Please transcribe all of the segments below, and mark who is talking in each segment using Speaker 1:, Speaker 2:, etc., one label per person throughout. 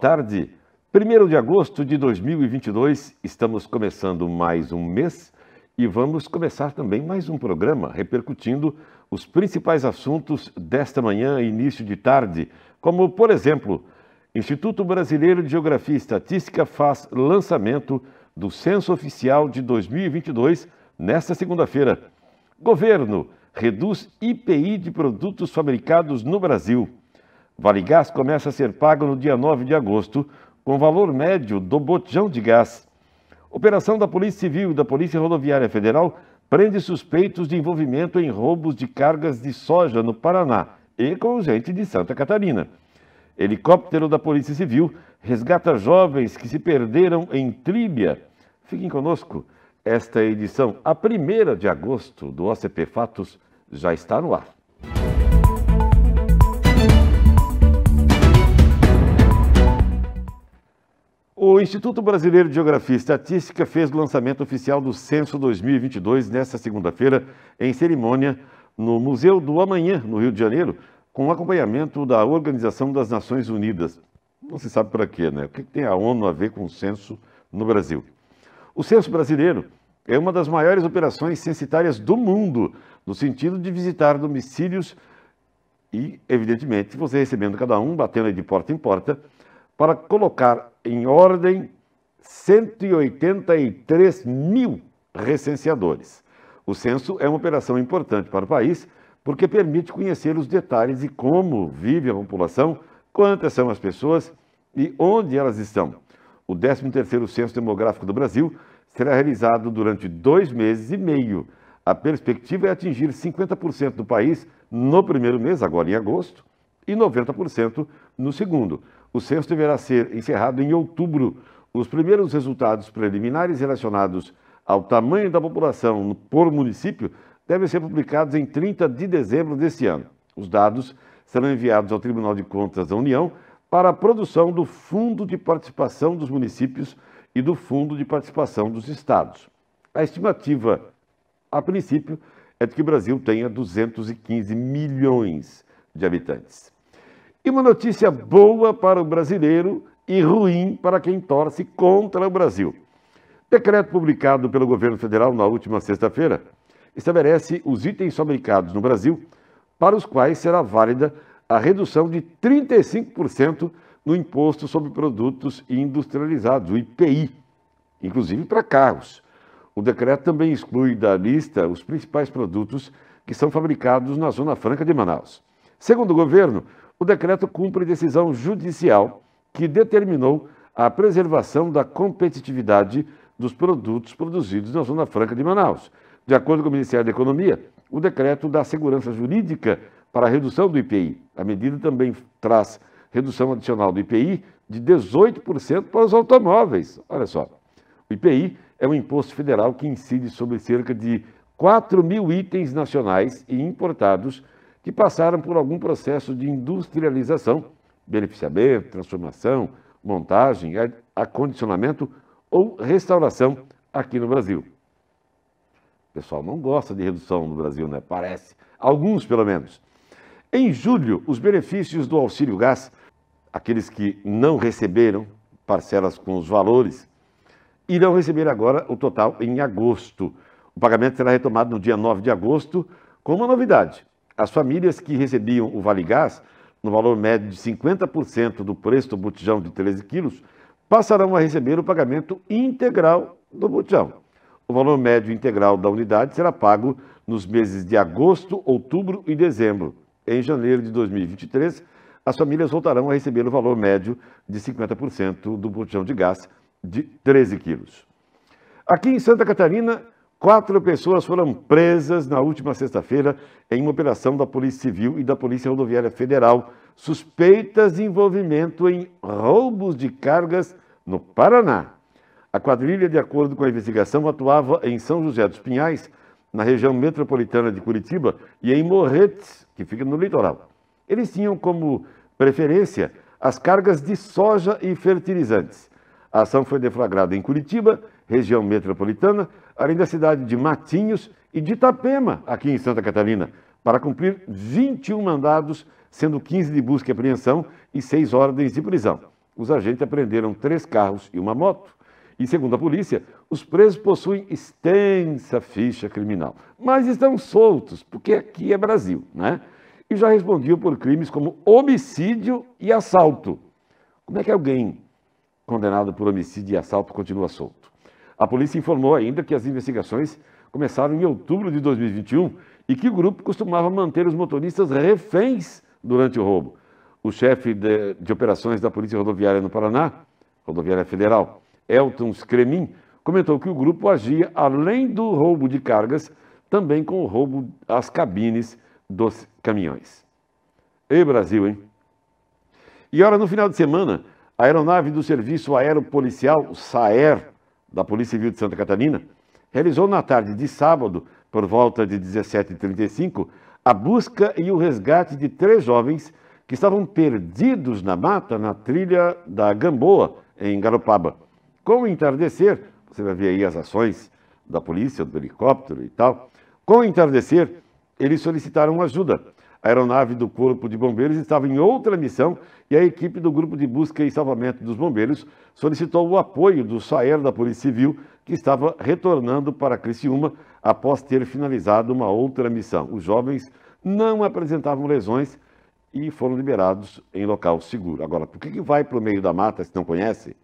Speaker 1: tarde. 1 de agosto de 2022, estamos começando mais um mês e vamos começar também mais um programa repercutindo os principais assuntos desta manhã e início de tarde, como, por exemplo, Instituto Brasileiro de Geografia e Estatística faz lançamento do Censo Oficial de 2022 nesta segunda-feira. Governo reduz IPI de produtos fabricados no Brasil. Vale Gás começa a ser pago no dia 9 de agosto, com valor médio do botijão de gás. Operação da Polícia Civil e da Polícia Rodoviária Federal prende suspeitos de envolvimento em roubos de cargas de soja no Paraná e com gente de Santa Catarina. Helicóptero da Polícia Civil resgata jovens que se perderam em Tríbia. Fiquem conosco. Esta edição, a primeira de agosto do OCP Fatos, já está no ar. O Instituto Brasileiro de Geografia e Estatística fez o lançamento oficial do Censo 2022 nesta segunda-feira, em cerimônia no Museu do Amanhã, no Rio de Janeiro, com o acompanhamento da Organização das Nações Unidas. Não se sabe para quê, né? O que tem a ONU a ver com o censo no Brasil? O censo brasileiro é uma das maiores operações censitárias do mundo, no sentido de visitar domicílios e, evidentemente, você recebendo cada um, batendo de porta em porta, para colocar em ordem 183 mil recenseadores. O censo é uma operação importante para o país porque permite conhecer os detalhes de como vive a população, quantas são as pessoas e onde elas estão. O 13º Censo Demográfico do Brasil será realizado durante dois meses e meio. A perspectiva é atingir 50% do país no primeiro mês, agora em agosto, e 90% no segundo. O censo deverá ser encerrado em outubro. Os primeiros resultados preliminares relacionados ao tamanho da população por município devem ser publicados em 30 de dezembro deste ano. Os dados serão enviados ao Tribunal de Contas da União para a produção do Fundo de Participação dos Municípios e do Fundo de Participação dos Estados. A estimativa, a princípio, é de que o Brasil tenha 215 milhões de habitantes. E uma notícia boa para o brasileiro e ruim para quem torce contra o Brasil. Decreto publicado pelo governo federal na última sexta-feira estabelece os itens fabricados no Brasil para os quais será válida a redução de 35% no imposto sobre produtos industrializados, o IPI, inclusive para carros. O decreto também exclui da lista os principais produtos que são fabricados na Zona Franca de Manaus. Segundo o governo, o decreto cumpre decisão judicial que determinou a preservação da competitividade dos produtos produzidos na Zona Franca de Manaus. De acordo com o Ministério da Economia, o decreto dá segurança jurídica para a redução do IPI. A medida também traz redução adicional do IPI de 18% para os automóveis. Olha só. O IPI é um imposto federal que incide sobre cerca de 4 mil itens nacionais e importados que passaram por algum processo de industrialização, beneficiamento, transformação, montagem, acondicionamento ou restauração aqui no Brasil. O pessoal não gosta de redução no Brasil, né? Parece. Alguns, pelo menos. Em julho, os benefícios do auxílio gás, aqueles que não receberam parcelas com os valores, irão receber agora o total em agosto. O pagamento será retomado no dia 9 de agosto, com uma novidade: as famílias que recebiam o Vale Gás, no valor médio de 50% do preço do botijão de 13 quilos, passarão a receber o pagamento integral do botijão. O valor médio integral da unidade será pago nos meses de agosto, outubro e dezembro. Em janeiro de 2023, as famílias voltarão a receber o valor médio de 50% do botijão de gás de 13 quilos. Aqui em Santa Catarina, Quatro pessoas foram presas na última sexta-feira em uma operação da Polícia Civil e da Polícia Rodoviária Federal, suspeitas de envolvimento em roubos de cargas no Paraná. A quadrilha, de acordo com a investigação, atuava em São José dos Pinhais, na região metropolitana de Curitiba, e em Morretes, que fica no litoral. Eles tinham como preferência as cargas de soja e fertilizantes. A ação foi deflagrada em Curitiba, região metropolitana, além da cidade de Matinhos e de Itapema, aqui em Santa Catarina, para cumprir 21 mandados, sendo 15 de busca e apreensão e 6 ordens de prisão. Os agentes apreenderam três carros e uma moto. E segundo a polícia, os presos possuem extensa ficha criminal, mas estão soltos, porque aqui é Brasil, né? E já respondiam por crimes como homicídio e assalto. Como é que alguém condenado por homicídio e assalto, continua solto. A polícia informou ainda que as investigações começaram em outubro de 2021 e que o grupo costumava manter os motoristas reféns durante o roubo. O chefe de, de operações da Polícia Rodoviária no Paraná, Rodoviária Federal, Elton Scremin, comentou que o grupo agia, além do roubo de cargas, também com o roubo às cabines dos caminhões. Ei, Brasil, hein? E ora, no final de semana, a aeronave do Serviço Aeropolicial, SAER, da Polícia Civil de Santa Catarina, realizou na tarde de sábado, por volta de 17h35, a busca e o resgate de três jovens que estavam perdidos na mata na trilha da Gamboa, em Garopaba. Com o entardecer, você vai ver aí as ações da polícia, do helicóptero e tal. Com o entardecer, eles solicitaram ajuda a aeronave do Corpo de Bombeiros estava em outra missão e a equipe do Grupo de Busca e Salvamento dos Bombeiros solicitou o apoio do SAER da Polícia Civil, que estava retornando para Criciúma após ter finalizado uma outra missão. Os jovens não apresentavam lesões e foram liberados em local seguro. Agora, por que, vai para o meio da mata se não conhece?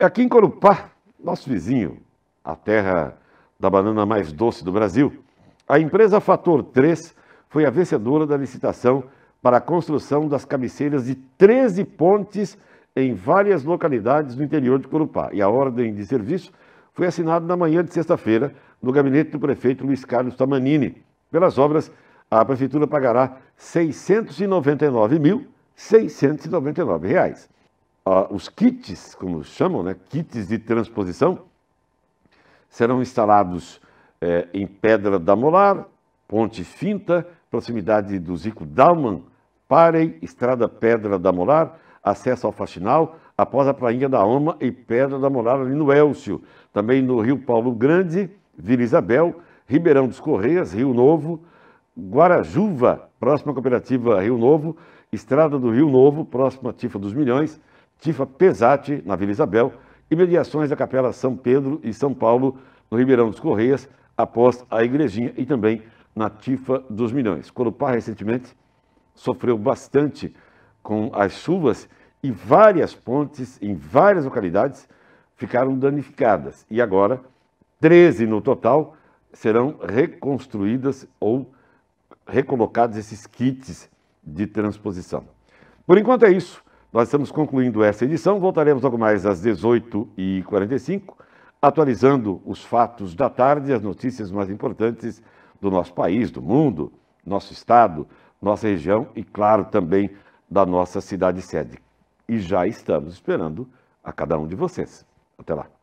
Speaker 1: Aqui em Corupá, nosso vizinho, a terra da banana mais doce do Brasil, a empresa Fator 3 foi a vencedora da licitação para a construção das cabeceiras de 13 pontes em várias localidades do interior de Curupá. E a ordem de serviço foi assinada na manhã de sexta-feira no gabinete do prefeito Luiz Carlos Tamanini. Pelas obras, a prefeitura pagará R$ 699.699. Ah, os kits, como chamam, né, kits de transposição, serão instalados eh, em Pedra da Molar, Ponte Finta, proximidade do Zico Dalman, Parem, Estrada Pedra da Molar, acesso ao Faxinal, após a Prainha da Alma e Pedra da Molar, ali no Elcio. Também no Rio Paulo Grande, Vila Isabel, Ribeirão dos Correias, Rio Novo, Guarajuva, próxima cooperativa Rio Novo, Estrada do Rio Novo, próxima Tifa dos Milhões, Tifa Pesate, na Vila Isabel, e mediações da Capela São Pedro e São Paulo, no Ribeirão dos Correias, após a Igrejinha e também na Tifa dos Milhões. Corupá, recentemente, sofreu bastante com as chuvas e várias pontes em várias localidades ficaram danificadas. E agora, 13 no total serão reconstruídas ou recolocados esses kits de transposição. Por enquanto é isso. Nós estamos concluindo essa edição. Voltaremos logo mais às 18h45, atualizando os fatos da tarde, as notícias mais importantes do nosso país, do mundo, nosso estado, nossa região e, claro, também da nossa cidade sede. E já estamos esperando a cada um de vocês. Até lá.